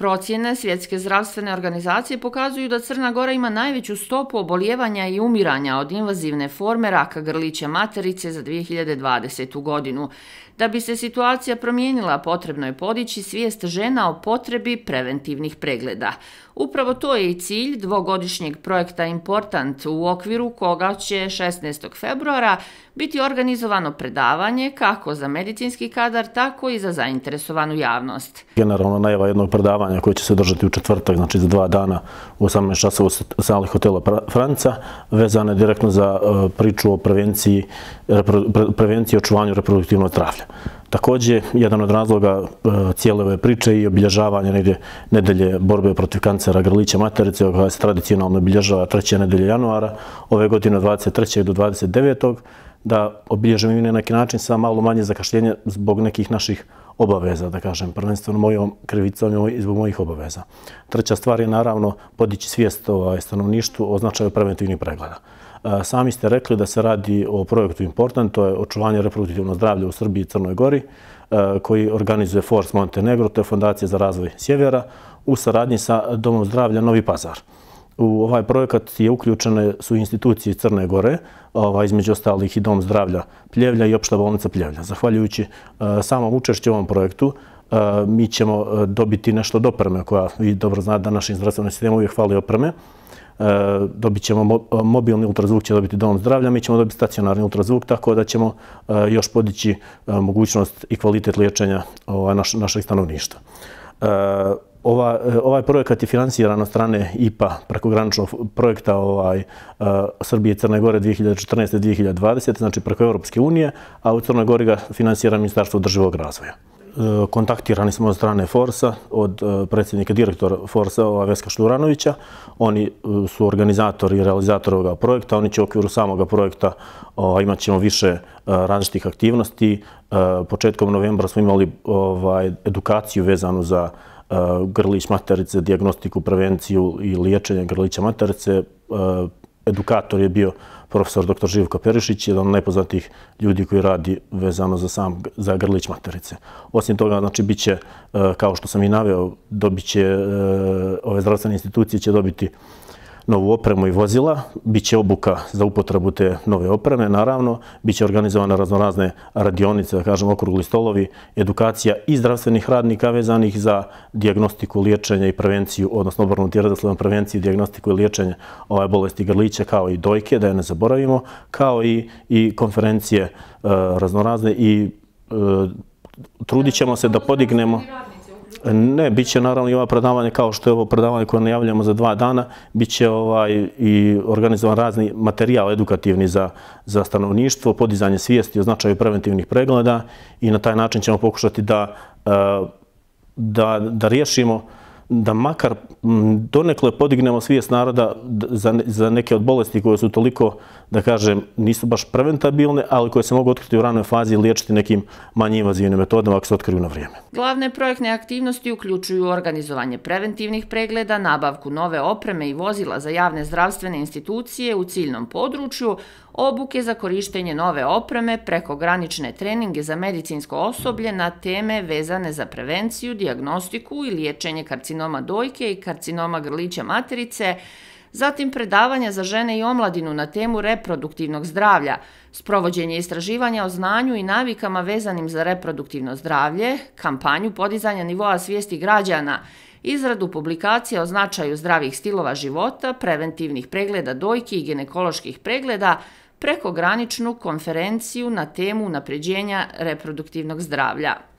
Procjene Svjetske zdravstvene organizacije pokazuju da Crna Gora ima najveću stopu oboljevanja i umiranja od invazivne forme raka grlića materice za 2020. godinu. Da bi se situacija promijenila, potrebno je podići svijest žena o potrebi preventivnih pregleda. Upravo to je i cilj dvogodišnjeg projekta Important u okviru koga će 16. februara biti organizovano predavanje kako za medicinski kadar, tako i za zainteresovanu javnost. Generalno najva jednog predavanja predavanja koje će se održati u četvrtak, znači za dva dana u 18 časa u sali hotela Franca, vezane direktno za e, priču o prevenciji i očuvanju reproduktivnog travlja. Također, jedan od razloga e, cijele ove priče i obilježavanje negdje nedelje borbe protiv kancera Grlića Materice, koja se tradicionalno obilježava 3. nedelje januara, ove godine 23. do 29. januara, da obilježimo i na neki način sa malo manje zakašljenja zbog nekih naših obaveza, da kažem, prvenstveno mojom krivicom i zbog mojih obaveza. Treća stvar je, naravno, podići svijest o ovaj, stanovništu o značaju preventivnih pregleda. E, sami ste rekli da se radi o projektu Important, to je očuvanje reproduktivnog zdravlja u Srbiji i Crnoj Gori, e, koji organizuje Force Montenegro, to je Fondacija za razvoj sjevera, u saradnji sa Domom zdravlja Novi Pazar u ovaj projekat je uključene su institucije Crne Gore, ovaj, između ostalih i Dom zdravlja Pljevlja i opšta bolnica Pljevlja. Zahvaljujući e, samom učešću u ovom projektu, e, mi ćemo e, dobiti nešto od opreme koja vi dobro znate da našim zdravstvenim sistemom uvijek hvali opreme. Dobit ćemo mobilni ultrazvuk, će dobiti dom zdravlja, mi ćemo dobiti stacionarni ultrazvuk, tako da ćemo još podići mogućnost i kvalitet liječenja ovaj, našeg stanovništva. Ova, e, ovaj projekat je financiran od strane IPA, prekograničnog projekta ovaj, uh, Srbije i Crne Gore 2014-2020, znači preko Europske unije, a u Crnoj Gori ga financira Ministarstvo državog razvoja. E, kontaktirani smo od strane Forsa, od e, predsjednika direktora Forsa, ova Veska Šturanovića. Oni e, su organizator i realizator ovoga projekta. Oni će u okviru samog projekta imat ćemo više različitih aktivnosti. Početkom novembra smo imali ovaj, edukaciju vezanu za grlić materice, diagnostiku, prevenciju i liječenje grlića materice, edukator je bio profesor dr. Živko Perišić, jedan od najpoznatijih ljudi koji radi vezano za sam za grlić materice. Osim toga, znači, bit će, e, kao što sam i naveo, dobit će, e, ove zdravstvene institucije će dobiti novu opremu i vozila, bit će obuka za upotrebu te nove opreme, naravno, bit će organizovane raznorazne radionice, da kažem, okrugli stolovi, edukacija i zdravstvenih radnika vezanih za diagnostiku, liječenje i prevenciju, odnosno obrnu tiradoslovom prevenciju, diagnostiku i liječenje ove bolesti grliće, kao i dojke, da je ne zaboravimo, kao i, i konferencije e, raznorazne i e, trudit ćemo se da podignemo... Ne, bit će naravno i ova predavanja kao što je ovo predavanje koje najavljamo za dva dana. Biće ovaj i organizovan razni materijal edukativni za, za stanovništvo, podizanje svijesti o značaju preventivnih pregleda i na taj način ćemo pokušati da, eh, da, da riješimo da makar donekle podignemo svijest naroda za, za neke od bolesti koje su toliko, da kažem, nisu baš preventabilne, ali koje se mogu otkriti u ranoj fazi i liječiti nekim manje invazivnim metodama ako se otkriju na vrijeme. Glavne projektne aktivnosti uključuju organizovanje preventivnih pregleda, nabavku nove opreme i vozila za javne zdravstvene institucije u ciljnom području, obuke za korištenje nove opreme, prekogranične treninge za medicinsko osoblje na teme vezane za prevenciju, diagnostiku i liječenje karcinoma dojke i karcinoma grlića materice, zatim predavanja za žene i omladinu na temu reproduktivnog zdravlja, sprovođenje istraživanja o znanju i navikama vezanim za reproduktivno zdravlje, kampanju podizanja nivoa svijesti građana, izradu publikacija o značaju zdravih stilova života, preventivnih pregleda dojke i ginekoloških pregleda, preko graničnu konferenciju na temu napređenja reproduktivnog zdravlja.